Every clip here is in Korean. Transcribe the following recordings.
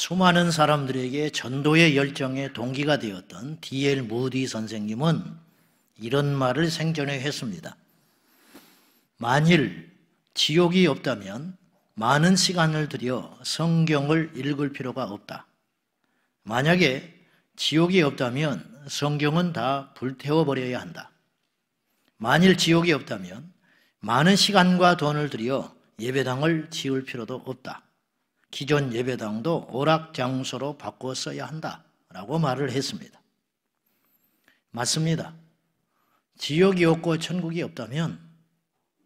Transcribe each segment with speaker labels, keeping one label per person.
Speaker 1: 수많은 사람들에게 전도의 열정의 동기가 되었던 디엘 무디 선생님은 이런 말을 생전에 했습니다. 만일 지옥이 없다면 많은 시간을 들여 성경을 읽을 필요가 없다. 만약에 지옥이 없다면 성경은 다 불태워버려야 한다. 만일 지옥이 없다면 많은 시간과 돈을 들여 예배당을 지을 필요도 없다. 기존 예배당도 오락 장소로 바꿨어야 한다라고 말을 했습니다. 맞습니다. 지옥이 없고 천국이 없다면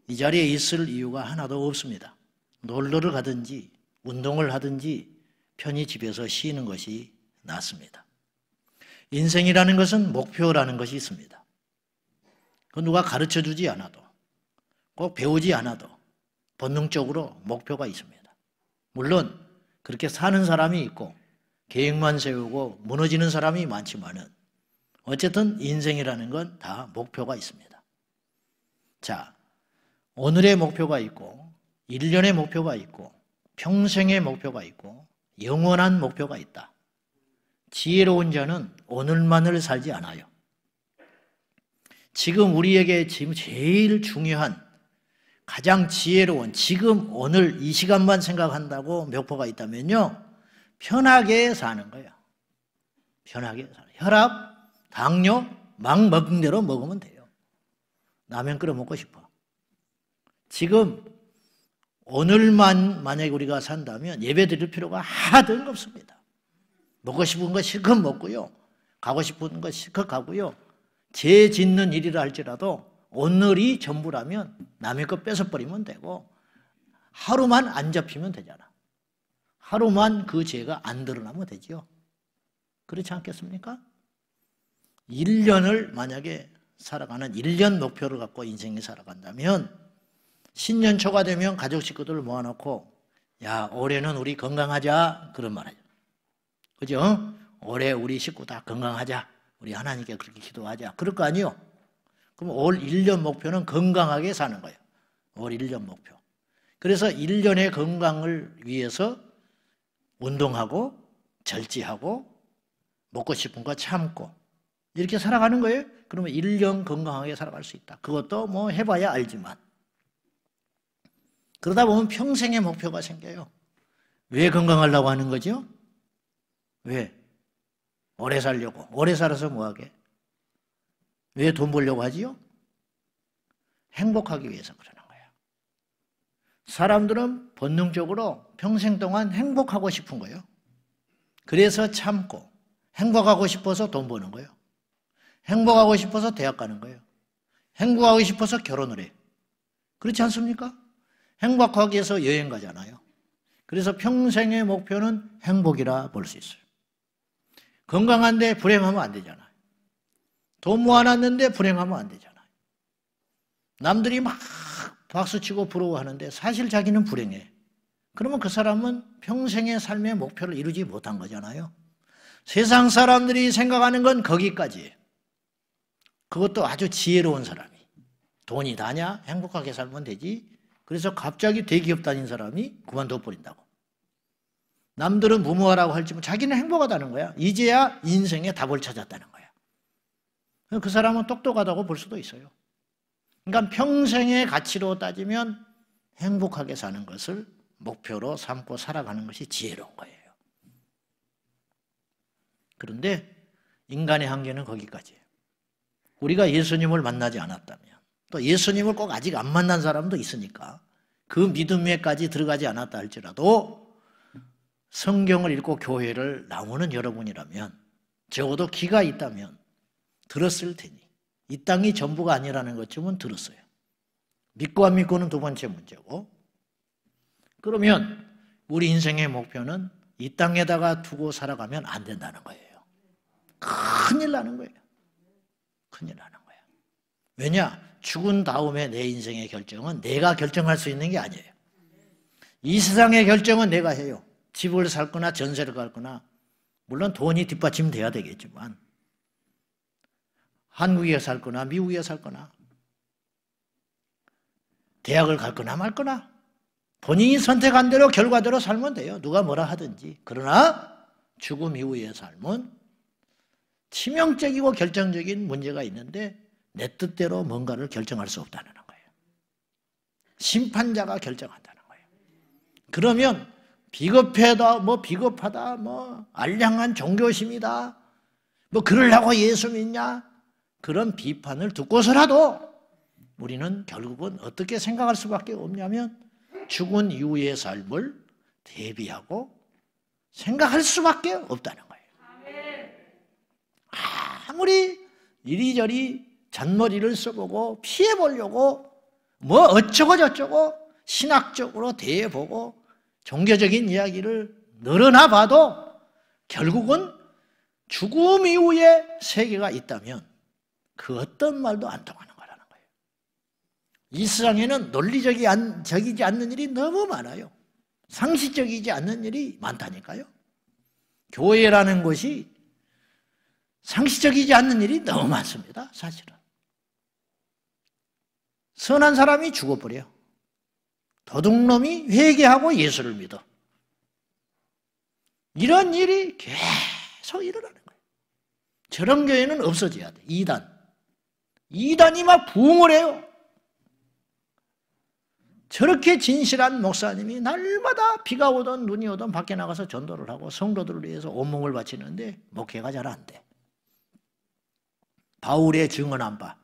Speaker 1: 이 자리에 있을 이유가 하나도 없습니다. 놀러를 가든지 운동을 하든지 편히 집에서 쉬는 것이 낫습니다. 인생이라는 것은 목표라는 것이 있습니다. 그 누가 가르쳐 주지 않아도 꼭 배우지 않아도 본능적으로 목표가 있습니다. 물론 그렇게 사는 사람이 있고 계획만 세우고 무너지는 사람이 많지만은 어쨌든 인생이라는 건 다 목표가 있습니다. 자, 오늘의 목표가 있고 1년의 목표가 있고 평생의 목표가 있고 영원한 목표가 있다. 지혜로운 자는 오늘만을 살지 않아요. 지금 우리에게 지금 제일 중요한 가장 지혜로운 지금 오늘 이 시간만 생각한다고 묘포가 있다면요. 편하게 사는 거예요. 편하게 사는. 혈압, 당뇨 막 먹은 대로 먹으면 돼요. 라면 끓여 먹고 싶어. 지금 오늘만 만약 에 우리가 산다면 예배 드릴 필요가 하나도 없습니다. 먹고 싶은 거 실컷 먹고요. 가고 싶은 거 실컷 가고요. 죄 짓는 일이라 할지라도 오늘이 전부라면 남의 거 뺏어버리면 되고 하루만 안 잡히면 되잖아. 하루만 그 죄가 안 드러나면 되지요. 그렇지 않겠습니까? 1년을 만약에 살아가는 1년 목표를 갖고 인생이 살아간다면 신년초가 되면 가족 식구들을 모아놓고 야 올해는 우리 건강하자 그런 말하죠. 그죠? 올해 우리 식구 다 건강하자. 우리 하나님께 그렇게 기도하자. 그럴 거 아니요. 그럼 올 1년 목표는 건강하게 사는 거예요. 올 1년 목표. 그래서 1년의 건강을 위해서 운동하고 절제하고 먹고 싶은 거 참고 이렇게 살아가는 거예요. 그러면 1년 건강하게 살아갈 수 있다. 그것도 뭐 해봐야 알지만. 그러다 보면 평생의 목표가 생겨요. 왜 건강하려고 하는 거죠? 왜? 오래 살려고. 오래 살아서 뭐하게? 왜돈 벌려고 하지요? 행복하기 위해서 그러는 거예요. 사람들은 본능적으로 평생 동안 행복하고 싶은 거예요. 그래서 참고 행복하고 싶어서 돈 버는 거예요. 행복하고 싶어서 대학 가는 거예요. 행복하고 싶어서 결혼을 해. 그렇지 않습니까? 행복하기 위해서 여행 가잖아요. 그래서 평생의 목표는 행복이라 볼 수 있어요. 건강한데 불행하면 안 되잖아. 돈 모아놨는데 불행하면 안 되잖아요. 남들이 막 박수치고 부러워하는데 사실 자기는 불행해. 그러면 그 사람은 평생의 삶의 목표를 이루지 못한 거잖아요. 세상 사람들이 생각하는 건 거기까지. 그것도 아주 지혜로운 사람이. 돈이 다냐? 행복하게 살면 되지. 그래서 갑자기 대기업 다닌 사람이 그만둬버린다고. 남들은 무모하라고 할지만 뭐 자기는 행복하다는 거야. 이제야 인생의 답을 찾았다는 거야. 그 사람은 똑똑하다고 볼 수도 있어요. 그러니까 평생의 가치로 따지면 행복하게 사는 것을 목표로 삼고 살아가는 것이 지혜로운 거예요. 그런데 인간의 한계는 거기까지예요. 우리가 예수님을 만나지 않았다면 또 예수님을 꼭 아직 안 만난 사람도 있으니까 그 믿음에까지 들어가지 않았다 할지라도 성경을 읽고 교회를 나오는 여러분이라면 적어도 기가 있다면 들었을 테니 이 땅이 전부가 아니라는 것쯤은 들었어요. 믿고 안 믿고는 두 번째 문제고 그러면 우리 인생의 목표는 이 땅에다가 두고 살아가면 안 된다는 거예요. 큰일 나는 거예요. 큰일 나는 거예요. 왜냐? 죽은 다음에 내 인생의 결정은 내가 결정할 수 있는 게 아니에요. 이 세상의 결정은 내가 해요. 집을 살 거나 전세를 갈 거나 물론 돈이 뒷받침돼야 되겠지만 한국에 살 거나 미국에 살 거나 대학을 갈 거나 말 거나 본인이 선택한 대로 결과대로 살면 돼요. 누가 뭐라 하든지. 그러나 죽음 이후의 삶은 치명적이고 결정적인 문제가 있는데 내 뜻대로 뭔가를 결정할 수 없다는 거예요. 심판자가 결정한다는 거예요. 그러면 비겁해다뭐 비겁하다, 뭐 알량한 종교심이다, 뭐 그러려고 예수 믿냐? 그런 비판을 듣고서라도 우리는 결국은 어떻게 생각할 수밖에 없냐면 죽은 이후의 삶을 대비하고 생각할 수밖에 없다는 거예요. 아무리 이리저리 잔머리를 써보고 피해보려고 뭐 어쩌고 저쩌고 신학적으로 대해보고 종교적인 이야기를 늘어나 봐도 결국은 죽음 이후에 세계가 있다면 그 어떤 말도 안 통하는 거라는 거예요. 이 세상에는 논리적이지 않는 일이 너무 많아요. 상식적이지 않는 일이 많다니까요. 교회라는 것이 상식적이지 않는 일이 너무 많습니다. 사실은. 선한 사람이 죽어버려. 도둑놈이 회개하고 예수를 믿어. 이런 일이 계속 일어나는 거예요. 저런 교회는 없어져야 돼. 이단. 이단이 막 부흥을 해요. 저렇게 진실한 목사님이 날마다 비가 오던 눈이 오던 밖에 나가서 전도를 하고 성도들을 위해서 온몸을 바치는데 목회가 잘 안 돼. 바울의 증언한 바.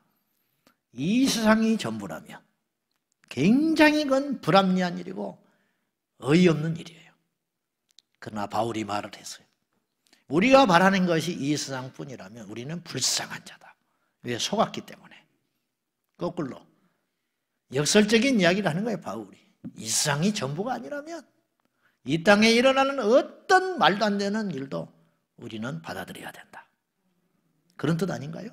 Speaker 1: 이 세상이 전부라면 굉장히 건 불합리한 일이고 어이없는 일이에요. 그러나 바울이 말을 했어요. 우리가 바라는 것이 이 세상뿐이라면 우리는 불쌍한 자다. 왜 속았기 때문에 거꾸로 역설적인 이야기를 하는 거예요 바울이 이상이 전부가 아니라면 이 땅에 일어나는 어떤 말도 안 되는 일도 우리는 받아들여야 된다 그런 뜻 아닌가요?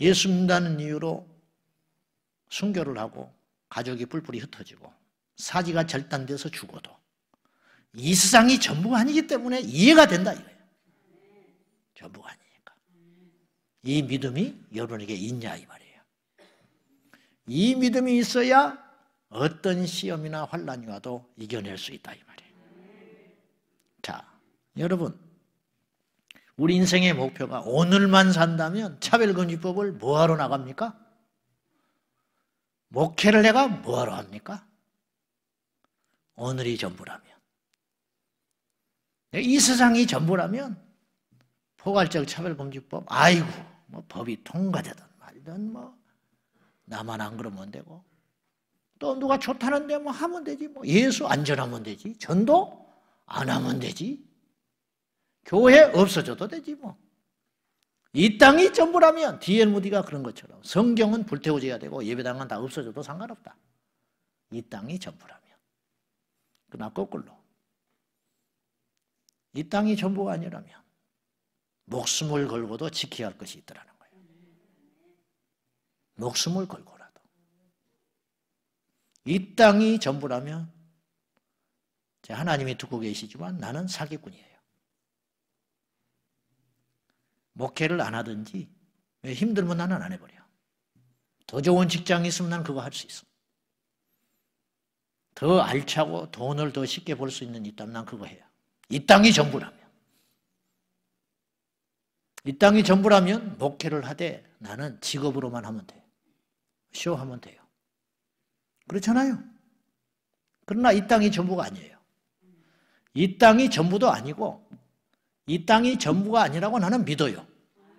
Speaker 1: 예수 믿는다는 이유로 순교를 하고 가족이 뿔뿔이 흩어지고 사지가 절단돼서 죽어도 이 세상이 전부가 아니기 때문에 이해가 된다 이거예요 전부가 아니에요 이 믿음이 여러분에게 있냐 이 말이에요. 이 믿음이 있어야 어떤 시험이나 환란이 와도 이겨낼 수 있다 이 말이에요. 자, 여러분 우리 인생의 목표가 오늘만 산다면 차별금지법을 뭐하러 나갑니까? 목회를 내가 뭐하러 합니까? 오늘이 전부라면 이 세상이 전부라면 포괄적 차별금지법 아이고 뭐 법이 통과되든 말든 뭐 나만 안 그러면 되고 또 누가 좋다는데 뭐 하면 되지 뭐 예수 안 전하면 되지 전도 안 하면 되지 교회 없어져도 되지 뭐 이 땅이 전부라면 디엘 무디가 그런 것처럼 성경은 불태워져야 되고 예배당은 다 없어져도 상관없다 이 땅이 전부라면 그러나 거꾸로 이 땅이 전부가 아니라면 목숨을 걸고도 지켜야 할 것이 있더라는 거예요. 목숨을 걸고라도. 이 땅이 전부라면 하나님이 듣고 계시지만 나는 사기꾼이에요. 목회를 안 하든지 힘들면 나는 안 해버려. 더 좋은 직장이 있으면 난 그거 할 수 있어. 더 알차고 돈을 더 쉽게 벌 수 있는 이 땅 난 그거 해요. 이 땅이 전부라면. 이 땅이 전부라면 목회를 하되 나는 직업으로만 하면 돼. 쇼하면 돼요. 그렇잖아요. 그러나 이 땅이 전부가 아니에요. 이 땅이 전부도 아니고 이 땅이 전부가 아니라고 나는 믿어요.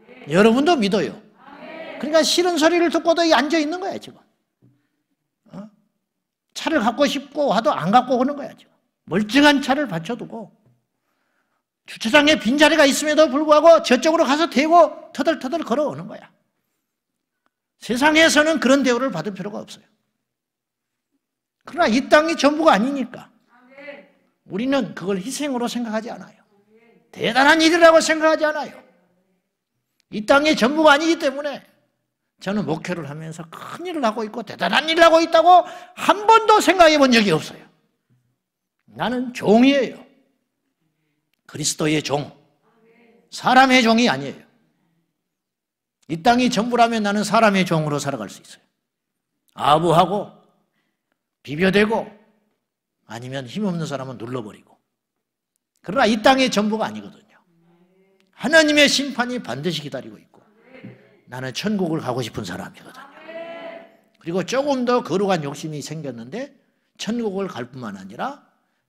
Speaker 1: 네. 여러분도 믿어요. 네. 그러니까 싫은 소리를 듣고도 앉아 있는 거야 지금. 어? 차를 갖고 싶고 와도 안 갖고 오는 거야 지금. 멀쩡한 차를 받쳐두고 주차장에 빈자리가 있음에도 불구하고 저쪽으로 가서 대고 터덜터덜 걸어오는 거야. 세상에서는 그런 대우를 받을 필요가 없어요. 그러나 이 땅이 전부가 아니니까 우리는 그걸 희생으로 생각하지 않아요. 대단한 일이라고 생각하지 않아요. 이 땅이 전부가 아니기 때문에 저는 목회를 하면서 큰 일을 하고 있고 대단한 일을 하고 있다고 한 번도 생각해 본 적이 없어요. 나는 종이에요. 그리스도의 종, 사람의 종이 아니에요. 이 땅이 전부라면 나는 사람의 종으로 살아갈 수 있어요. 아부하고 비벼대고 아니면 힘없는 사람은 눌러버리고. 그러나 이 땅의 전부가 아니거든요. 하나님의 심판이 반드시 기다리고 있고 나는 천국을 가고 싶은 사람이거든요. 그리고 조금 더 거룩한 욕심이 생겼는데 천국을 갈 뿐만 아니라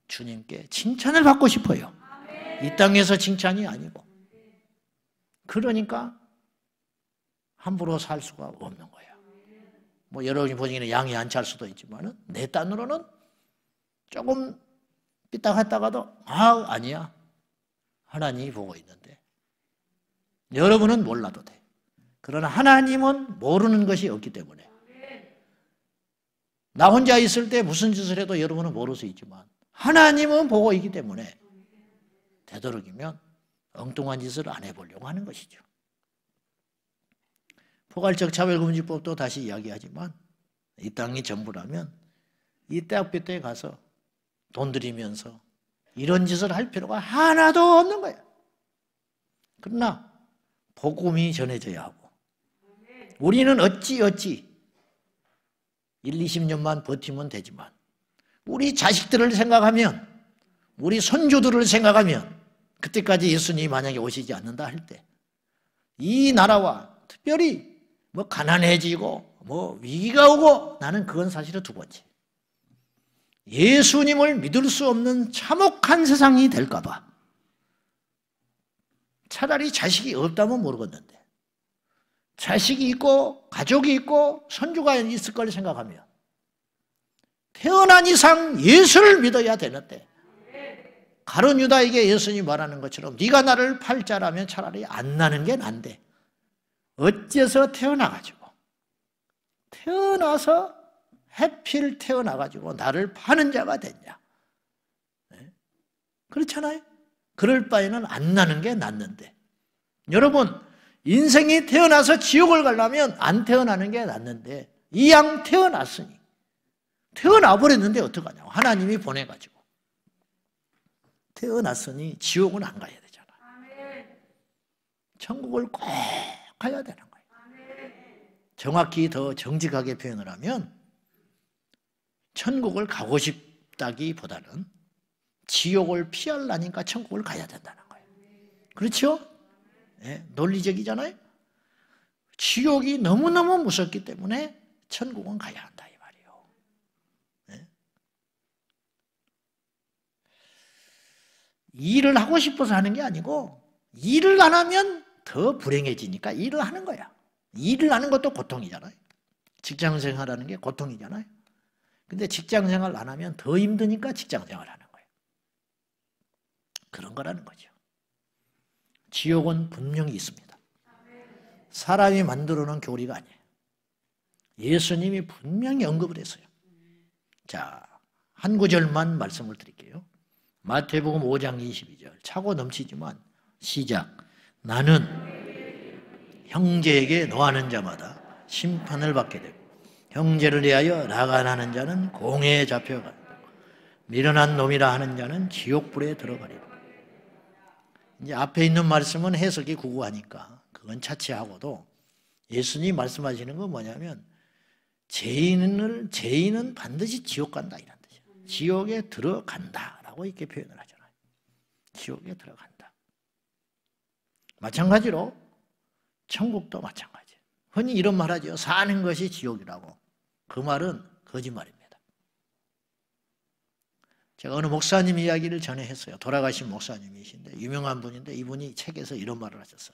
Speaker 1: 주님께 칭찬을 받고 싶어요. 이 땅에서 칭찬이 아니고. 그러니까 함부로 살 수가 없는 거예요. 뭐 여러분이 보시기에는 양이 안 찰 수도 있지만 내 딴으로는 조금 삐딱했다가도 아 아니야 하나님이 보고 있는데 여러분은 몰라도 돼. 그러나 하나님은 모르는 것이 없기 때문에 나 혼자 있을 때 무슨 짓을 해도 여러분은 모를 수 있지만 하나님은 보고 있기 때문에 되도록이면 엉뚱한 짓을 안 해보려고 하는 것이죠. 포괄적 차별금지법도 다시 이야기하지만 이 땅이 전부라면 이때 앞에 때 가서 돈 들이면서 이런 짓을 할 필요가 하나도 없는 거예요 그러나 복음이 전해져야 하고 우리는 어찌 어찌 1, 20년만 버티면 되지만 우리 자식들을 생각하면 우리 손주들을 생각하면 그때까지 예수님이 만약에 오시지 않는다 할 때 이 나라와 특별히 뭐 가난해지고 뭐 위기가 오고 나는 그건 사실은 두 번째. 예수님을 믿을 수 없는 참혹한 세상이 될까 봐. 차라리 자식이 없다면 모르겠는데 자식이 있고 가족이 있고 선주가 있을 걸 생각하며 태어난 이상 예수를 믿어야 되는데 가론 유다에게 예수님이 말하는 것처럼 네가 나를 팔자라면 차라리 안 나는 게 난데 어째서 태어나가지고 태어나서 해필 태어나가지고 나를 파는 자가 됐냐 네? 그렇잖아요 그럴 바에는 안 나는 게 낫는데 여러분 인생이 태어나서 지옥을 가려면 안 태어나는 게 낫는데 이 양 태어났으니 태어나 버렸는데 어떡하냐고 하나님이 보내가지고 태어났으니 지옥은 안 가야 되잖아. 천국을 꼭 가야 되는 거예요. 정확히 더 정직하게 표현을 하면 천국을 가고 싶다기보다는 지옥을 피할라니까 천국을 가야 된다는 거예요. 그렇죠? 네, 논리적이잖아요. 지옥이 너무너무 무섭기 때문에 천국은 가야 한다. 일을 하고 싶어서 하는 게 아니고 일을 안 하면 더 불행해지니까 일을 하는 거야. 일을 하는 것도 고통이잖아요. 직장 생활하는 게 고통이잖아요. 근데 직장 생활 안 하면 더 힘드니까 직장 생활 하는 거예요. 그런 거라는 거죠. 지옥은 분명히 있습니다. 사람이 만들어 놓은 교리가 아니에요. 예수님이 분명히 언급을 했어요. 자, 한 구절만 말씀을 드릴게요. 마태복음 5장 22절. 차고 넘치지만 시작. 나는 형제에게 노하는 자마다 심판을 받게 되고 형제를 대하여 나가하는 자는 공회에 잡혀가 미련한 놈이라 하는 자는 지옥불에 들어가리라. 이제 앞에 있는 말씀은 해석이 구구하니까 그건 차치하고도 예수님 말씀하시는 건 뭐냐면 죄인을 죄인은 반드시 지옥 간다 이런 뜻이야. 지옥에 들어간다. 라고 이게 표현을 하잖아요. 지옥에 들어간다. 마찬가지로 천국도 마찬가지. 흔히 이런 말 하죠. 사는 것이 지옥이라고. 그 말은 거짓말입니다. 제가 어느 목사님 이야기를 전에 했어요. 돌아가신 목사님이신데 유명한 분인데 이분이 책에서 이런 말을 하셨어.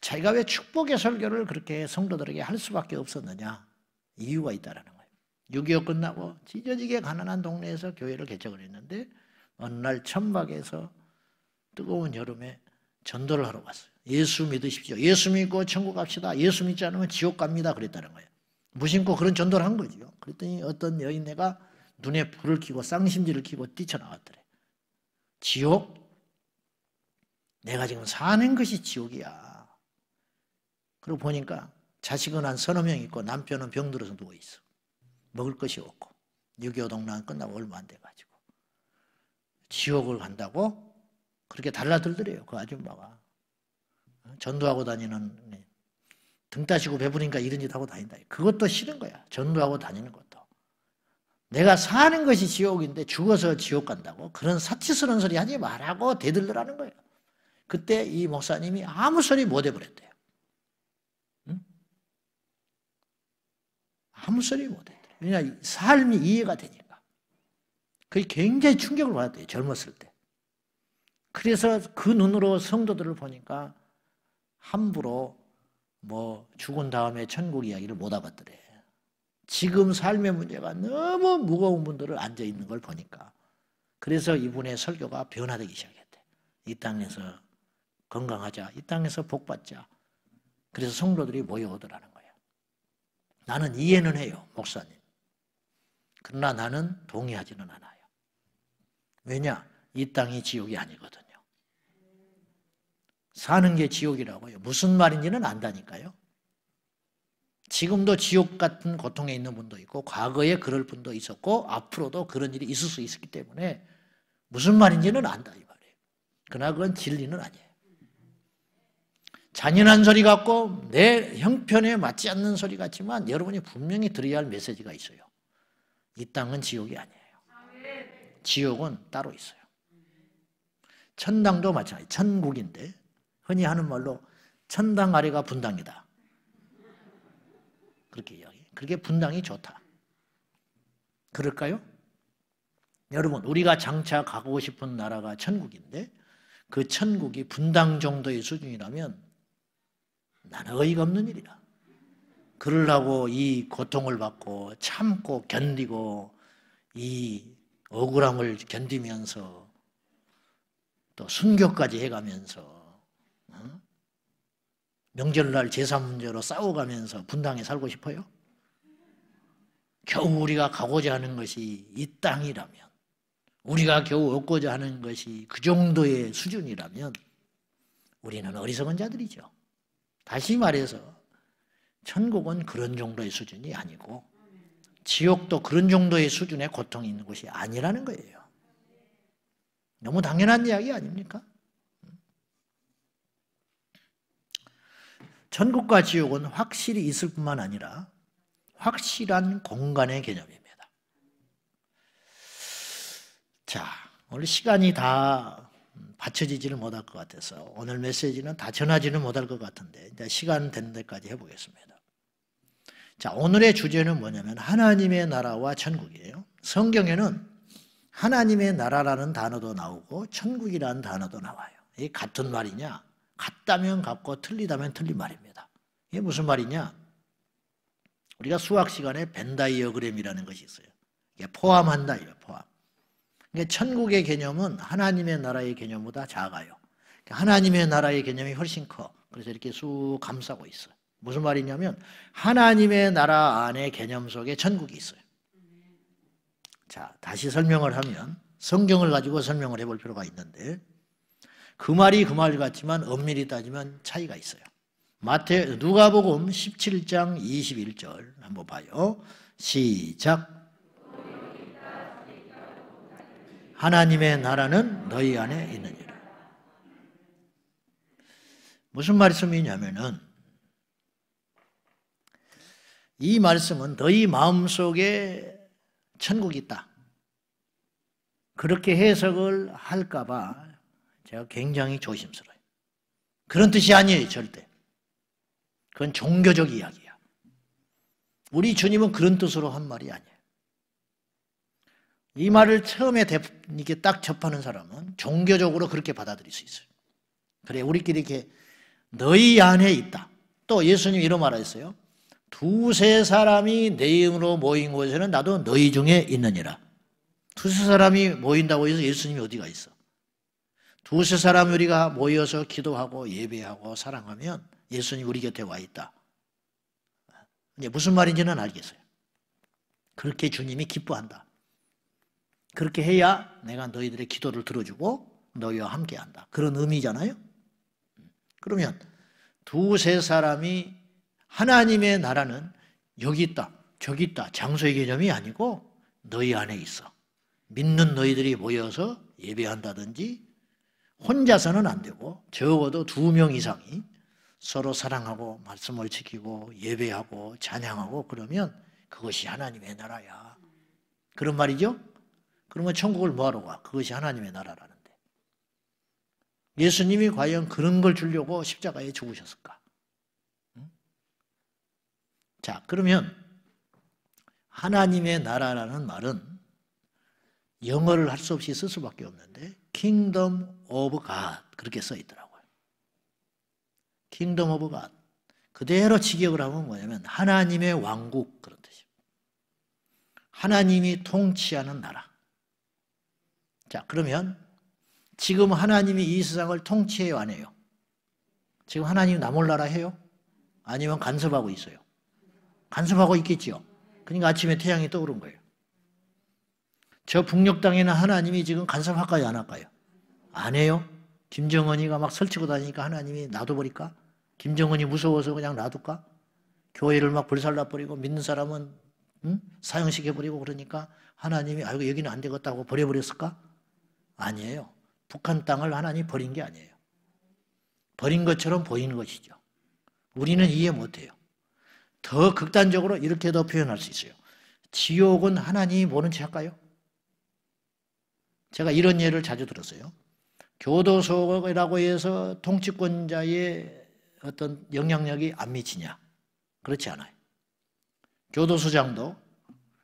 Speaker 1: 자기가 왜 축복의 설교를 그렇게 성도들에게 할 수밖에 없었느냐? 이유가 있다라는 거예요. 6.25 끝나고 찢어지게 가난한 동네에서 교회를 개척을 했는데 어느 날 천막에서 뜨거운 여름에 전도를 하러 갔어요. 예수 믿으십시오. 예수 믿고 천국 갑시다. 예수 믿지 않으면 지옥 갑니다. 그랬다는 거예요. 무심코 그런 전도를 한거지 그랬더니 어떤 여인네가 눈에 불을 켜고 쌍심지를 켜고 뛰쳐나왔더래. 지옥? 내가 지금 사는 것이 지옥이야. 그러고 보니까 자식은 한 서너 명 있고 남편은 병들어서 누워있어. 먹을 것이 없고. 6.25 동란 끝나고 얼마 안 돼가지고. 지옥을 간다고 그렇게 달라들더래요. 그 아줌마가. 전도하고 다니는 등 따시고 배부니까 이런 짓 하고 다닌다. 그것도 싫은 거야. 전도하고 다니는 것도. 내가 사는 것이 지옥인데 죽어서 지옥 간다고 그런 사치스러운 소리 하지 말라고 대들더라는 거예요. 그때 이 목사님이 아무 소리 못 해버렸대요. 응? 아무 소리 못해대요 왜냐 삶이 이해가 되니까. 그게 굉장히 충격을 받았대요. 젊었을 때. 그래서 그 눈으로 성도들을 보니까 함부로 뭐 죽은 다음에 천국 이야기를 못 하겠더래. 지금 삶의 문제가 너무 무거운 분들을 앉아 있는 걸 보니까. 그래서 이분의 설교가 변화되기 시작했대. 이 땅에서 건강하자. 이 땅에서 복받자. 그래서 성도들이 모여오더라는 거야. 나는 이해는 해요, 목사님. 그러나 나는 동의하지는 않아요. 왜냐? 이 땅이 지옥이 아니거든요. 사는 게 지옥이라고요. 무슨 말인지는 안다니까요. 지금도 지옥 같은 고통에 있는 분도 있고 과거에 그럴 분도 있었고 앞으로도 그런 일이 있을 수 있었기 때문에 무슨 말인지는 안다 이 말이에요. 그러나 그건 진리는 아니에요. 잔인한 소리 같고 내 형편에 맞지 않는 소리 같지만 여러분이 분명히 들어야 할 메시지가 있어요. 이 땅은 지옥이 아니에요. 지옥은 따로 있어요. 천당도 마찬가지. 천국인데 흔히 하는 말로 천당 아래가 분당이다. 그렇게 이야기. 그게 분당이 좋다. 그럴까요? 여러분, 우리가 장차 가고 싶은 나라가 천국인데 그 천국이 분당 정도의 수준이라면 나는 어이가 없는 일이라. 그러려고 이 고통을 받고 참고 견디고 이 억울함을 견디면서 또 순교까지 해가면서 어? 명절날 제사 문제로 싸워가면서 분당에 살고 싶어요? 겨우 우리가 가고자 하는 것이 이 땅이라면 우리가 겨우 얻고자 하는 것이 그 정도의 수준이라면 우리는 어리석은 자들이죠. 다시 말해서 천국은 그런 정도의 수준이 아니고 지옥도 그런 정도의 수준의 고통이 있는 곳이 아니라는 거예요. 너무 당연한 이야기 아닙니까? 천국과 지옥은 확실히 있을 뿐만 아니라 확실한 공간의 개념입니다. 자, 오늘 시간이 다 받쳐지지는 못할 것 같아서 오늘 메시지는 다 전하지는 못할 것 같은데 시간 되는 데까지 해보겠습니다. 자, 오늘의 주제는 뭐냐면 하나님의 나라와 천국이에요. 성경에는 하나님의 나라라는 단어도 나오고 천국이라는 단어도 나와요. 이 같은 말이냐? 같다면 같고 틀리다면 틀린 말입니다. 이게 무슨 말이냐? 우리가 수학 시간에 벤다이어그램이라는 것이 있어요. 이게 포함한다 이거 포함. 그러니까 천국의 개념은 하나님의 나라의 개념보다 작아요. 그러니까 하나님의 나라의 개념이 훨씬 커. 그래서 이렇게 쑥 감싸고 있어요. 무슨 말이냐면 하나님의 나라 안에 개념 속에 천국이 있어요. 자, 다시 설명을 하면 성경을 가지고 설명을 해볼 필요가 있는데 그 말이 그 말 같지만 엄밀히 따지면 차이가 있어요. 마태 누가복음 17장 21절 한번 봐요. 시작. 하나님의 나라는 너희 안에 있느니라. 무슨 말씀이냐면은 이 말씀은 너희 마음속에 천국이 있다. 그렇게 해석을 할까봐 제가 굉장히 조심스러워요. 그런 뜻이 아니에요, 절대. 그건 종교적 이야기야. 우리 주님은 그런 뜻으로 한 말이 아니에요. 이 말을 처음에 이게 렇딱 접하는 사람은 종교적으로 그렇게 받아들일 수 있어요. 그래, 우리끼리 이렇게 너희 안에 있다. 또 예수님 이런 말 하셨어요. 두세 사람이 내 이름으로 모인 곳에는 나도 너희 중에 있느니라. 두세 사람이 모인다고 해서 예수님이 어디가 있어? 두세 사람 우리가 모여서 기도하고 예배하고 사랑하면 예수님 우리 곁에 와 있다. 이제 무슨 말인지는 알겠어요. 그렇게 주님이 기뻐한다. 그렇게 해야 내가 너희들의 기도를 들어주고 너희와 함께한다. 그런 의미잖아요. 그러면 두세 사람이 하나님의 나라는 여기 있다, 저기 있다, 장소의 개념이 아니고 너희 안에 있어. 믿는 너희들이 모여서 예배한다든지 혼자서는 안 되고 적어도 두 명 이상이 서로 사랑하고 말씀을 지키고 예배하고 찬양하고 그러면 그것이 하나님의 나라야. 그런 말이죠? 그러면 천국을 뭐하러 가? 그것이 하나님의 나라라는데. 예수님이 과연 그런 걸 주려고 십자가에 죽으셨을까? 자, 그러면 하나님의 나라라는 말은 영어를 할 수 없이 쓸 수밖에 없는데 Kingdom of God 그렇게 써 있더라고요. Kingdom of God 그대로 직역을 하면 뭐냐면 하나님의 왕국 그런 뜻입니다. 하나님이 통치하는 나라. 자 그러면 지금 하나님이 이 세상을 통치해요 안 해요? 지금 하나님이 나 몰라라 해요? 아니면 간섭하고 있어요? 간섭하고 있겠지요. 그러니까 아침에 태양이 떠오른 거예요. 저 북녘 땅에는 하나님이 지금 간섭할까요, 안 할까요? 안 해요. 김정은이가 막 설치고 다니니까 하나님이 놔둬버릴까? 김정은이 무서워서 그냥 놔둘까? 교회를 막 불살라버리고 믿는 사람은 응? 사형시켜버리고 그러니까 하나님이 아이고 여기는 안 되겠다고 버려버렸을까? 아니에요. 북한 땅을 하나님 버린 게 아니에요. 버린 것처럼 보이는 것이죠. 우리는 이해 못해요. 더 극단적으로 이렇게더 표현할 수 있어요. 지옥은 하나님이 보는 지할까요? 제가 이런 예를 자주 들었어요. 교도소라고 해서 통치권자의 어떤 영향력이 안 미치냐? 그렇지 않아요. 교도소장도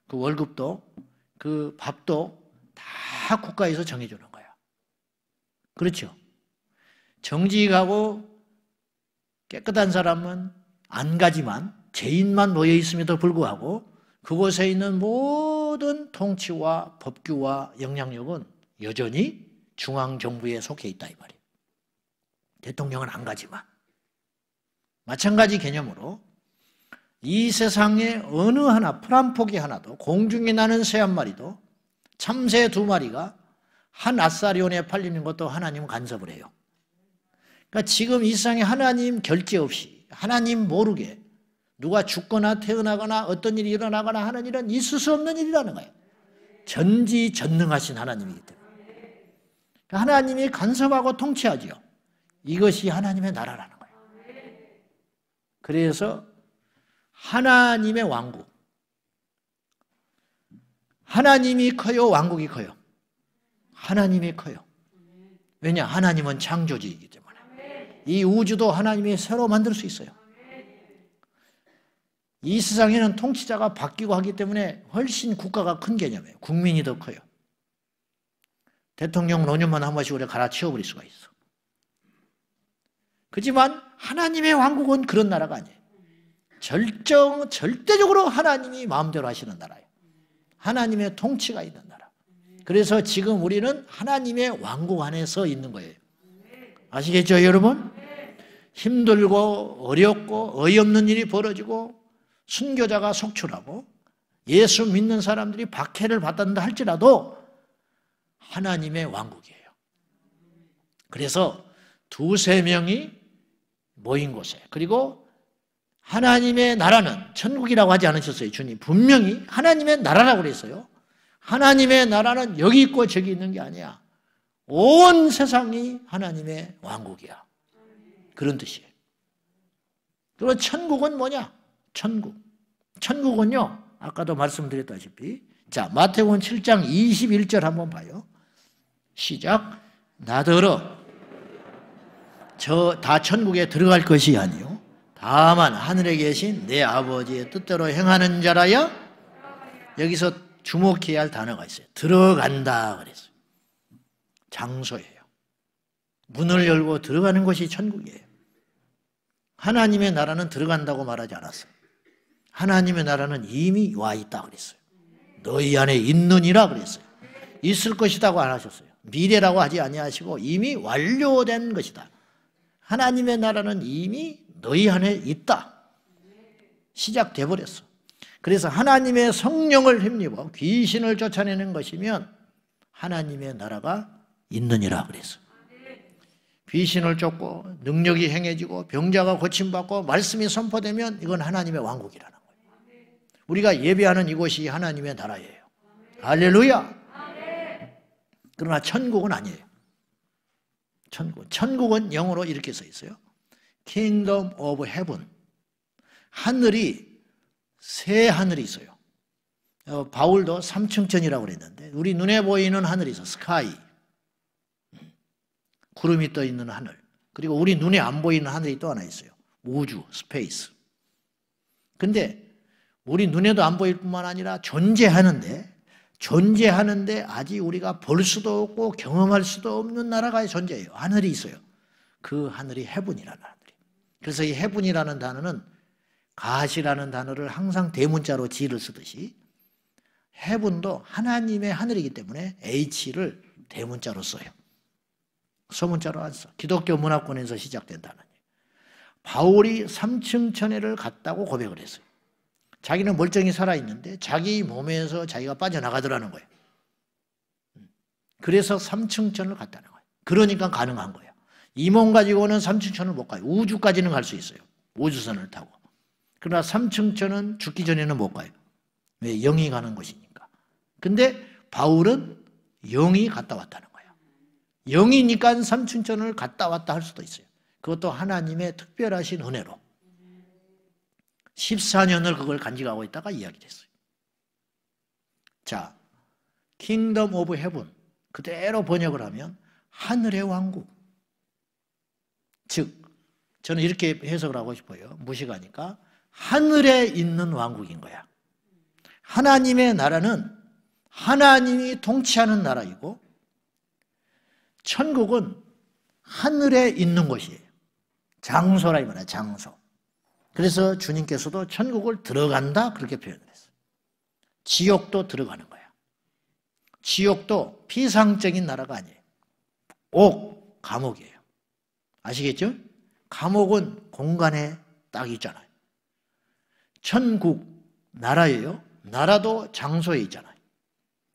Speaker 1: 그 월급도 그 밥도 다 국가에서 정해주는 거야. 그렇죠? 정직하고 깨끗한 사람은 안 가지만 죄인만 모여 있음에도 불구하고 그곳에 있는 모든 통치와 법규와 영향력은 여전히 중앙정부에 속해 있다 이 말이에요. 대통령은 안 가지만 마찬가지 개념으로 이세상에 어느 하나 프란폭이 하나도 공중에 나는 새 한 마리도 참새 두 마리가 한아사리온에 팔리는 것도 하나님 간섭을 해요. 그러니까 지금 이 세상에 하나님 결제 없이 하나님 모르게 누가 죽거나 태어나거나 어떤 일이 일어나거나 하는 일은 있을 수 없는 일이라는 거예요. 전지전능하신 하나님이기 때문에. 그러니까 하나님이 간섭하고 통치하지요. 이것이 하나님의 나라라는 거예요. 그래서 하나님의 왕국. 하나님이 커요, 왕국이 커요. 하나님이 커요. 왜냐? 하나님은 창조주이기 때문에. 이 우주도 하나님이 새로 만들 수 있어요. 이 세상에는 통치자가 바뀌고 하기 때문에 훨씬 국가가 큰 개념이에요. 국민이 더 커요. 대통령 노년만 한 번씩 우리가 갈아치워버릴 수가 있어. 그지만 하나님의 왕국은 그런 나라가 아니에요. 절정, 절대적으로 하나님이 마음대로 하시는 나라예요. 하나님의 통치가 있는 나라. 그래서 지금 우리는 하나님의 왕국 안에서 있는 거예요. 아시겠죠, 여러분? 힘들고 어렵고 어이없는 일이 벌어지고 순교자가 속출하고 예수 믿는 사람들이 박해를 받았다 할지라도 하나님의 왕국이에요. 그래서 두세 명이 모인 곳에 그리고 하나님의 나라는 천국이라고 하지 않으셨어요, 주님. 분명히 하나님의 나라라고 그랬어요. 하나님의 나라는 여기 있고 저기 있는 게 아니야. 온 세상이 하나님의 왕국이야. 그런 뜻이에요. 그리고 천국은 뭐냐? 천국. 천국은요, 아까도 말씀드렸다시피, 자, 마태복 7장 21절 한번 봐요. 시작. 나더러 저 다 천국에 들어갈 것이 아니요. 다만 하늘에 계신 내 아버지의 뜻대로 행하는 자라야 여기서 주목해야 할 단어가 있어요. 들어간다 그랬어요. 장소예요. 문을 열고 들어가는 것이 천국이에요. 하나님의 나라는 들어간다고 말하지 않았어요. 하나님의 나라는 이미 와 있다 그랬어요. 너희 안에 있느니라 그랬어요. 있을 것이다고 안 하셨어요. 미래라고 하지 아니하시고 이미 완료된 것이다. 하나님의 나라는 이미 너희 안에 있다. 시작돼 버렸어. 그래서 하나님의 성령을 힘입어 귀신을 쫓아내는 것이면 하나님의 나라가 있느니라 그랬어. 귀신을 쫓고 능력이 행해지고 병자가 고침받고 말씀이 선포되면 이건 하나님의 왕국이라는 우리가 예배하는 이곳이 하나님의 나라예요. 할렐루야! 그러나 천국은 아니에요. 천국. 천국은 영어로 이렇게 써 있어요. Kingdom of Heaven. 하늘이, 새 하늘이 있어요. 어, 바울도 삼층천이라고 그랬는데, 우리 눈에 보이는 하늘이 있어. 스카이. 구름이 떠 있는 하늘. 그리고 우리 눈에 안 보이는 하늘이 또 하나 있어요. 우주, 스페이스. 근데 우리 눈에도 안 보일 뿐만 아니라 존재하는데 존재하는데 아직 우리가 볼 수도 없고 경험할 수도 없는 나라가 존재해요. 하늘이 있어요. 그 하늘이 해분이라는 하늘이. 그래서 이 해분이라는 단어는 가시라는 단어를 항상 대문자로 지를 쓰듯이 해분도 하나님의 하늘이기 때문에 H를 대문자로 써요. 소문자로 안 써. 기독교 문화권에서 시작된 단어예요. 바울이 3층 천혜를 갔다고 고백을 했어요. 자기는 멀쩡히 살아있는데 자기 몸에서 자기가 빠져나가더라는 거예요. 그래서 3층천을 갔다는 거예요. 그러니까 가능한 거예요. 이 몸 가지고는 3층천을못 가요. 우주까지는 갈 수 있어요. 우주선을 타고. 그러나 3층천은 죽기 전에는 못 가요. 왜? 영이 가는 것이니까. 근데 바울은 영이 갔다 왔다는 거예요. 영이니까 3층천을 갔다 왔다 할 수도 있어요. 그것도 하나님의 특별하신 은혜로. 14년을 그걸 간직하고 있다가 이야기를 했어요. 자, 킹덤 오브 헤븐 그대로 번역을 하면 하늘의 왕국. 즉 저는 이렇게 해석을 하고 싶어요. 무식하니까 하늘에 있는 왕국인 거야. 하나님의 나라는 하나님이 통치하는 나라이고 천국은 하늘에 있는 곳이에요. 장소라 이 말이야, 장소. 그래서 주님께서도 천국을 들어간다 그렇게 표현을 했어요. 지옥도 들어가는 거야. 지옥도 피상적인 나라가 아니에요. 옥, 감옥이에요. 아시겠죠? 감옥은 공간에 딱 있잖아요. 천국, 나라예요. 나라도 장소에 있잖아요.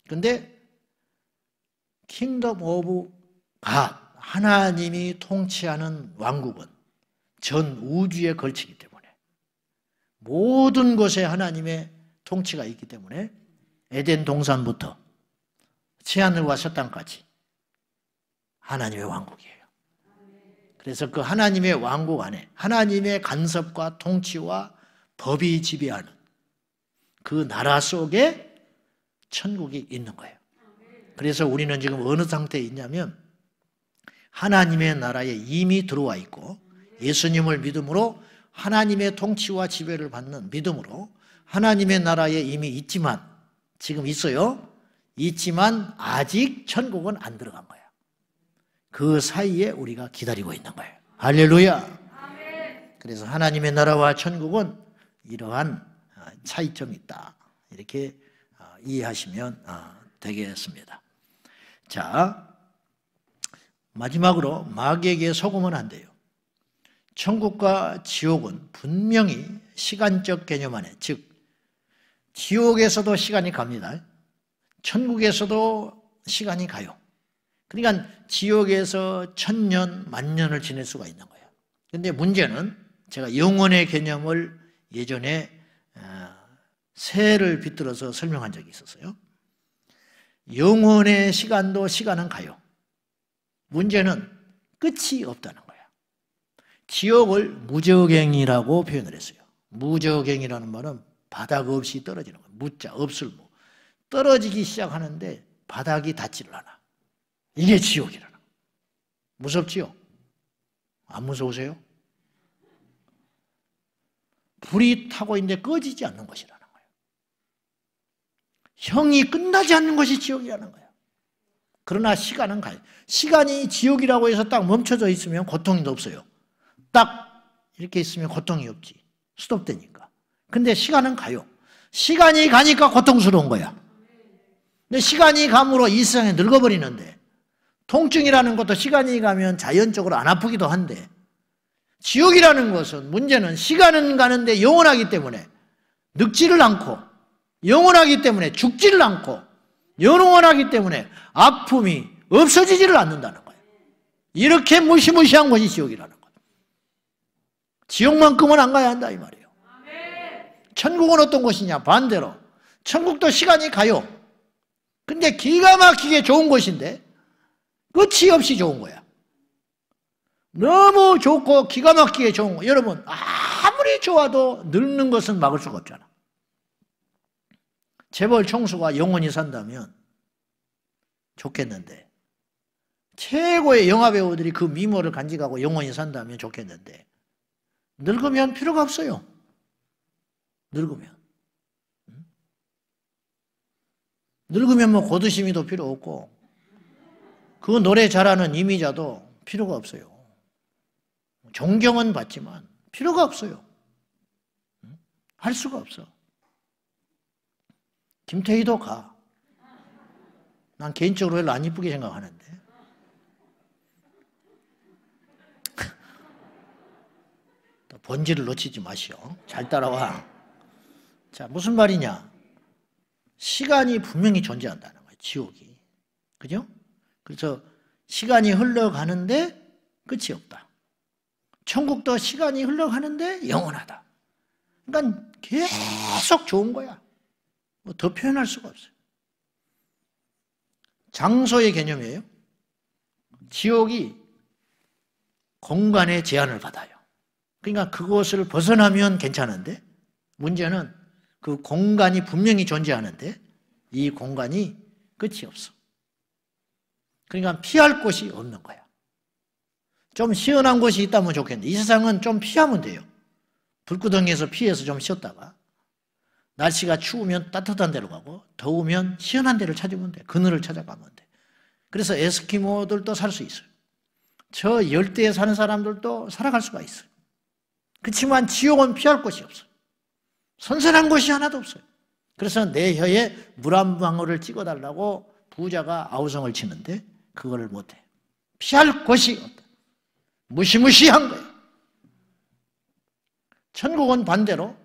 Speaker 1: 근데 킹덤 오브 갓, 하나님이 통치하는 왕국은 전 우주에 걸치기 때문에 모든 것에 하나님의 통치가 있기 때문에 에덴 동산부터 제하늘과 서땅까지 하나님의 왕국이에요. 그래서 그 하나님의 왕국 안에 하나님의 간섭과 통치와 법이 지배하는 그 나라 속에 천국이 있는 거예요. 그래서 우리는 지금 어느 상태에 있냐면 하나님의 나라에 이미 들어와 있고 예수님을 믿음으로 하나님의 통치와 지배를 받는 믿음으로 하나님의 나라에 이미 있지만 지금 있어요. 있지만 아직 천국은 안 들어간 거야. 그 사이에 우리가 기다리고 있는 거예요. 할렐루야. 그래서 하나님의 나라와 천국은 이러한 아, 차이점이 있다. 이렇게 아, 이해하시면 아, 되겠습니다. 자, 마지막으로 마귀에게 속으면 안 돼요. 천국과 지옥은 분명히 시간적 개념 안에, 즉, 지옥에서도 시간이 갑니다. 천국에서도 시간이 가요. 그러니까 지옥에서 천년, 만년을 지낼 수가 있는 거예요. 그런데 문제는 제가 영혼의 개념을 예전에 아, 새를 비틀어서 설명한 적이 있었어요. 영혼의 시간도 시간은 가요. 문제는 끝이 없다는 거예요. 지옥을 무적행이라고 표현을 했어요. 무적행이라는 말은 바닥 없이 떨어지는 거예요. 무자, 없을 무. 떨어지기 시작하는데 바닥이 닿지를 않아. 이게 지옥이라나 무섭지요? 안 무서우세요? 불이 타고 있는데 꺼지지 않는 것이라는 거예요. 형이 끝나지 않는 것이 지옥이라는 거예요. 그러나 시간은 가요. 시간이 지옥이라고 해서 딱 멈춰져 있으면 고통이 없어요. 딱 이렇게 있으면 고통이 없지. 스톱되니까. 근데 시간은 가요. 시간이 가니까 고통스러운 거야. 근데 시간이 감으로 이 세상에 늙어버리는데 통증이라는 것도 시간이 가면 자연적으로 안 아프기도 한데 지옥이라는 것은 문제는 시간은 가는데 영원하기 때문에 늙지를 않고 영원하기 때문에 죽지를 않고 영원하기 때문에 아픔이 없어지지를 않는다는 거예요. 이렇게 무시무시한 것이 지옥이라는 거예요. 지옥만큼은 안 가야 한다 이 말이에요. 천국은 어떤 곳이냐? 반대로 천국도 시간이 가요. 근데 기가 막히게 좋은 곳인데 끝이 없이 좋은 거야. 너무 좋고 기가 막히게 좋은 거. 여러분 아무리 좋아도 늙는 것은 막을 수가 없잖아. 재벌 총수가 영원히 산다면 좋겠는데 최고의 영화 배우들이 그 미모를 간직하고 영원히 산다면 좋겠는데 늙으면 필요가 없어요. 늙으면. 늙으면 뭐 고드심이도 필요 없고, 그 노래 잘하는 이미자도 필요가 없어요. 존경은 받지만 필요가 없어요. 할 수가 없어. 김태희도 가. 난 개인적으로 별로 안 이쁘게 생각하는데. 본질을 놓치지 마시오. 잘 따라와. 자, 무슨 말이냐? 시간이 분명히 존재한다는 거예요. 지옥이. 그죠? 그래서 시간이 흘러가는데 끝이 없다. 천국도 시간이 흘러가는데 영원하다. 그러니까 계속 좋은 거야. 뭐 더 표현할 수가 없어요. 장소의 개념이에요. 지옥이 공간의 제한을 받아요. 그러니까 그것을 벗어나면 괜찮은데 문제는 그 공간이 분명히 존재하는데 이 공간이 끝이 없어. 그러니까 피할 곳이 없는 거야. 좀 시원한 곳이 있다면 좋겠는데 이 세상은 좀 피하면 돼요. 불구덩이에서 피해서 좀 쉬었다가 날씨가 추우면 따뜻한 데로 가고 더우면 시원한 데를 찾으면 돼. 그늘을 찾아가면 돼. 그래서 에스키모들도 살 수 있어요. 저 열대에 사는 사람들도 살아갈 수가 있어요. 그렇지만 지옥은 피할 곳이 없어요. 선선한 곳이 하나도 없어요. 그래서 내 혀에 물 한 방울을 찍어달라고 부자가 아우성을 치는데 그거를 못해. 피할 곳이 없다. 무시무시한 거예요. 천국은 반대로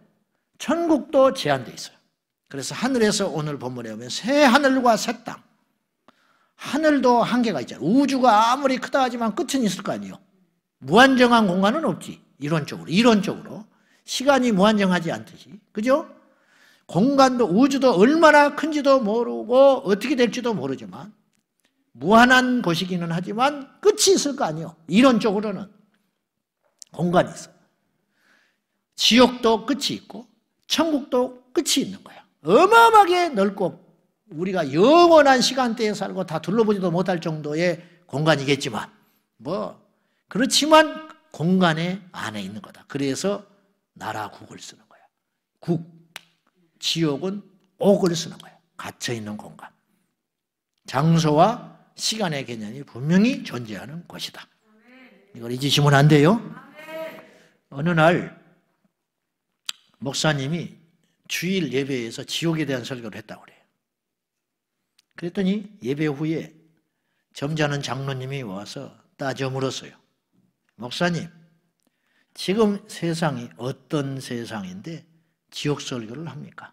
Speaker 1: 천국도 제한되어 있어요. 그래서 하늘에서 오늘 본문에 오면새 하늘과 새 땅. 하늘도 한계가 있잖아요. 우주가 아무리 크다 하지만 끝은 있을 거 아니에요. 무한정한 공간은 없지. 이론적으로 이론적으로 시간이 무한정하지 않듯이 그죠? 공간도 우주도 얼마나 큰지도 모르고 어떻게 될지도 모르지만 무한한 곳이기는 하지만 끝이 있을 거 아니에요. 이론적으로는 공간이 있어. 지옥도 끝이 있고 천국도 끝이 있는 거야. 어마어마하게 넓고 우리가 영원한 시간대에 살고 다 둘러보지도 못할 정도의 공간이겠지만 뭐 그렇지만 공간에 안에 있는 거다. 그래서 나라 국을 쓰는 거야. 국, 지옥은 옥을 쓰는 거야. 갇혀있는 공간. 장소와 시간의 개념이 분명히 존재하는 것이다. 이걸 잊으시면 안 돼요. 어느 날 목사님이 주일 예배에서 지옥에 대한 설교를 했다고 그래요. 그랬더니 예배 후에 점잖은 장로님이 와서 따져 물었어요. 목사님, 지금 세상이 어떤 세상인데 지옥 설교를 합니까?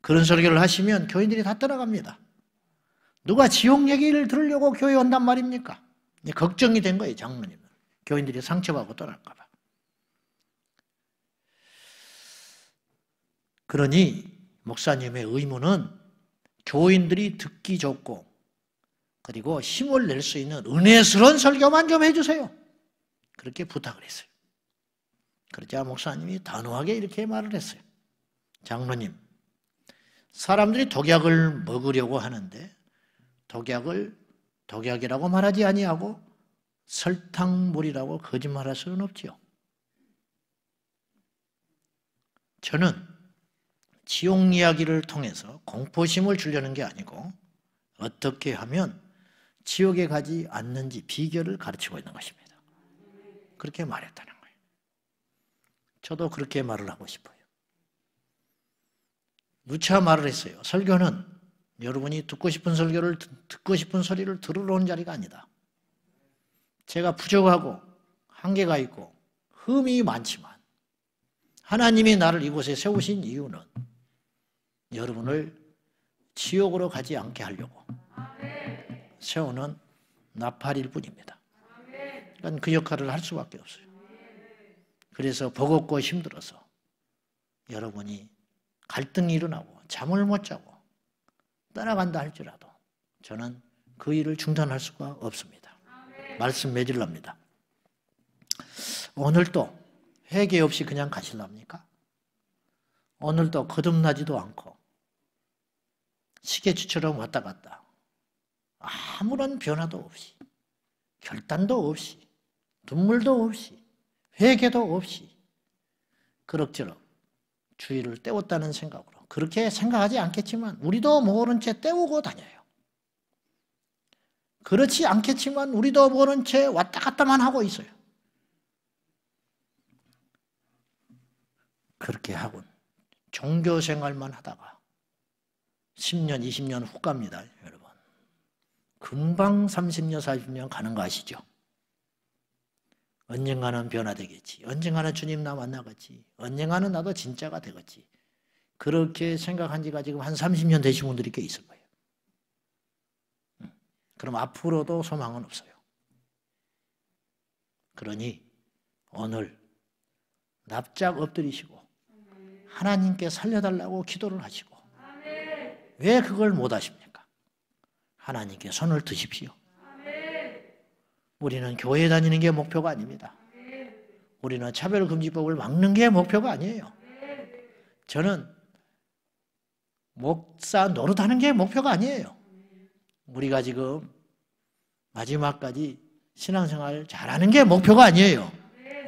Speaker 1: 그런 설교를 하시면 교인들이 다 떠나갑니다. 누가 지옥 얘기를 들으려고 교회 온단 말입니까? 걱정이 된 거예요, 장로님은. 교인들이 상처받고 떠날까봐. 그러니 목사님의 의무는 교인들이 듣기 좋고 그리고 힘을 낼 수 있는 은혜스러운 설교만 좀 해주세요. 그렇게 부탁을 했어요. 그러자 목사님이 단호하게 이렇게 말을 했어요. 장로님, 사람들이 독약을 먹으려고 하는데 독약을 독약이라고 말하지 아니하고 설탕물이라고 거짓말할 수는 없지요. 저는 지옥 이야기를 통해서 공포심을 주려는 게 아니고 어떻게 하면 지옥에 가지 않는지 비결을 가르치고 있는 것입니다. 그렇게 말했다는 거예요. 저도 그렇게 말을 하고 싶어요. 누차 말을 했어요. 설교는 여러분이 듣고 싶은 설교를 듣고 싶은 소리를 들으러 온 자리가 아니다. 제가 부족하고 한계가 있고 흠이 많지만 하나님이 나를 이곳에 세우신 이유는 여러분을 지옥으로 가지 않게 하려고 세우는 나팔일 뿐입니다. 그 역할을 할 수밖에 없어요. 그래서 버겁고 힘들어서 여러분이 갈등이 일어나고 잠을 못 자고 따라간다 할지라도 저는 그 일을 중단할 수가 없습니다. 말씀 맺질랍니다 오늘도 회개 없이 그냥 가실랍니까? 오늘도 거듭나지도 않고 시계추처럼 왔다 갔다 아무런 변화도 없이 결단도 없이 눈물도 없이 회개도 없이 그럭저럭 주의를 때웠다는 생각으로 그렇게 생각하지 않겠지만 우리도 모른 채 때우고 다녀요. 그렇지 않겠지만 우리도 모른 채 왔다 갔다만 하고 있어요. 그렇게 하군. 종교 생활만 하다가 10년, 20년 후 갑니다, 여러분. 금방 30년, 40년 가는 거 아시죠? 언젠가는 변화되겠지. 언젠가는 주님 나 만나겠지. 언젠가는 나도 진짜가 되겠지. 그렇게 생각한 지가 지금 한 30년 되신 분들이 꽤 있을 거예요. 그럼 앞으로도 소망은 없어요. 그러니 오늘 납작 엎드리시고 하나님께 살려달라고 기도를 하시고 왜 그걸 못 하십니까? 하나님께 손을 드십시오. 우리는 교회 다니는 게 목표가 아닙니다. 우리는 차별금지법을 막는 게 목표가 아니에요. 저는 목사 노릇하는 게 목표가 아니에요. 우리가 지금 마지막까지 신앙생활 잘하는 게 목표가 아니에요.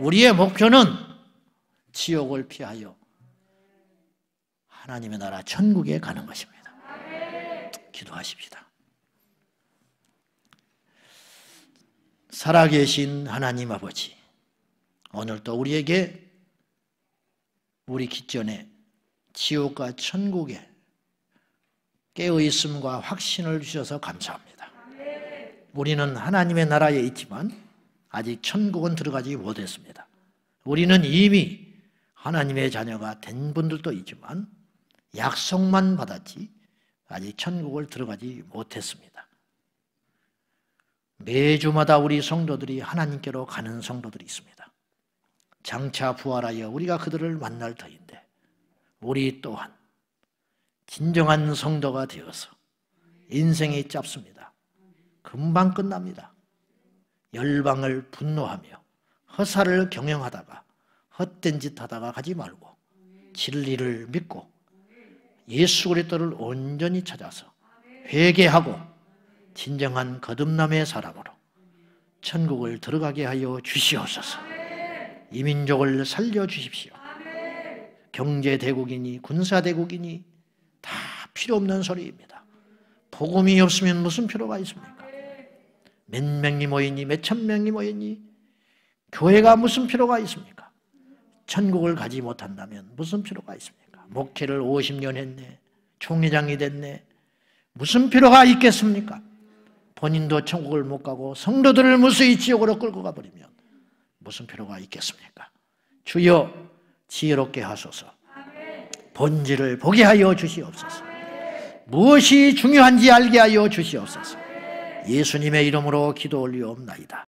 Speaker 1: 우리의 목표는 지옥을 피하여 하나님의 나라 천국에 가는 것입니다. 기도하십시다. 살아계신 하나님 아버지, 오늘도 우리에게 우리 기전에 지옥과 천국에 깨어있음과 확신을 주셔서 감사합니다. 우리는 하나님의 나라에 있지만 아직 천국은 들어가지 못했습니다. 우리는 이미 하나님의 자녀가 된 분들도 있지만 약속만 받았지 아직 천국을 들어가지 못했습니다. 매주마다 우리 성도들이 하나님께로 가는 성도들이 있습니다. 장차 부활하여 우리가 그들을 만날 터인데 우리 또한 진정한 성도가 되어서 인생이 짧습니다. 금방 끝납니다. 열방을 분노하며 허사를 경영하다가 헛된 짓 하다가 가지 말고 진리를 믿고 예수 그리스도를 온전히 찾아서 회개하고 진정한 거듭남의 사람으로 천국을 들어가게 하여 주시옵소서. 이민족을 살려 주십시오. 경제 대국이니 군사 대국이니 다 필요 없는 소리입니다. 복음이 없으면 무슨 필요가 있습니까? 몇 명이 모이니 몇 천 명이 모이니 교회가 무슨 필요가 있습니까? 천국을 가지 못한다면 무슨 필요가 있습니까? 목회를 50년 했네. 총회장이 됐네. 무슨 필요가 있겠습니까? 본인도 천국을 못 가고 성도들을 무수히 지옥으로 끌고 가버리면 무슨 필요가 있겠습니까? 주여 지혜롭게 하소서 본질을 보게 하여 주시옵소서 무엇이 중요한지 알게 하여 주시옵소서 예수님의 이름으로 기도 올리옵나이다.